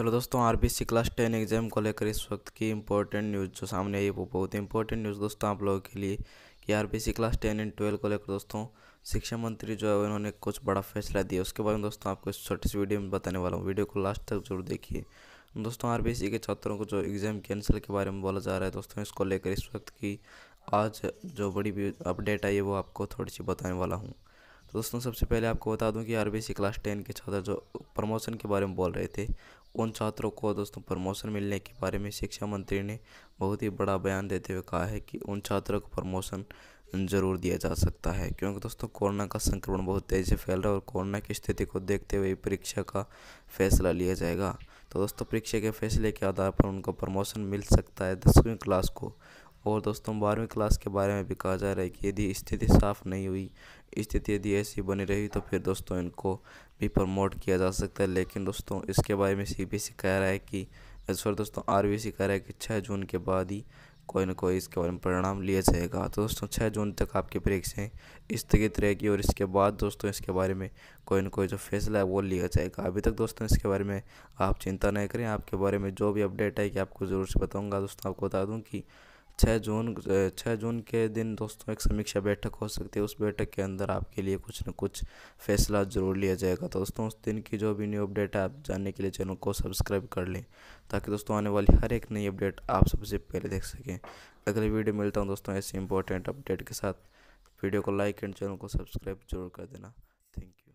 hello दोस्तों RBC class ten exam को लेकर इस वक्त की इम्पोर्टेंट न्यूज़ जो सामने आई वो बहुत इंपॉर्टेंट न्यूज़ दोस्तों आप लोगों के लिए कि RBC class ten and twelve को लेकर दोस्तों शिक्षा मंत्री जो है उन्होंने कुछ बड़ा फैसला दिया उसके बारे में दोस्तों आपको इस छोटी सी वीडियो में बताने वाला हूँ वीडियो को लास्ट तक जरूर देखिए दोस्तों आर के छात्रों को जो एग्ज़ाम कैंसिल के बारे में बोला जा रहा है दोस्तों इसको लेकर इस वक्त की आज जो बड़ी अपडेट आई है वो आपको थोड़ी सी बताने वाला हूँ तो दोस्तों सबसे पहले आपको बता दूं कि आरबीसी क्लास टेन के छात्र जो प्रमोशन के बारे में बोल रहे थे उन छात्रों को दोस्तों प्रमोशन मिलने के बारे में शिक्षा मंत्री ने बहुत ही बड़ा बयान देते हुए कहा है कि उन छात्रों को प्रमोशन ज़रूर दिया जा सकता है क्योंकि दोस्तों कोरोना का संक्रमण बहुत तेज़ी से फैल रहा है और कोरोना की स्थिति को देखते हुए परीक्षा का फैसला लिया जाएगा तो दोस्तों परीक्षा के फैसले के आधार पर उनको प्रमोशन मिल सकता है दसवीं क्लास को और दोस्तों बारहवीं क्लास के बारे में भी कहा जा रहा है कि यदि स्थिति साफ़ नहीं हुई स्थिति यदि ऐसी बनी रही तो फिर दोस्तों इनको भी प्रमोट किया जा सकता है लेकिन दोस्तों इसके बारे में सी बी सी कह रहा है कि सॉरी दोस्तों आर बी सी कह रहा है कि छः जून के बाद ही कोई ना कोई इसके बारे में परिणाम लिया जाएगा तो दोस्तों छः जून तक आपकी परीक्षाएँ स्थगित रहेगी और इसके बाद दोस्तों इसके बारे में कोई ना कोई जो फैसला है वो लिया जाएगा अभी तक दोस्तों इसके बारे में आप चिंता नहीं करें आपके बारे में जो भी अपडेट है कि आपको ज़रूर से बताऊँगा दोस्तों आपको बता दूँ कि छः जून छः जून के दिन दोस्तों एक समीक्षा बैठक हो सकती है उस बैठक के अंदर आपके लिए कुछ न कुछ फैसला ज़रूर लिया जाएगा तो दोस्तों उस दिन की जो भी न्यू अपडेट है आप जानने के लिए चैनल को सब्सक्राइब कर लें ताकि दोस्तों आने वाली हर एक नई अपडेट आप सबसे पहले देख सकें अगले वीडियो मिलता हूँ दोस्तों ऐसी इंपॉर्टेंट अपडेट के साथ वीडियो को लाइक एंड चैनल को सब्सक्राइब जरूर कर देना थैंक यू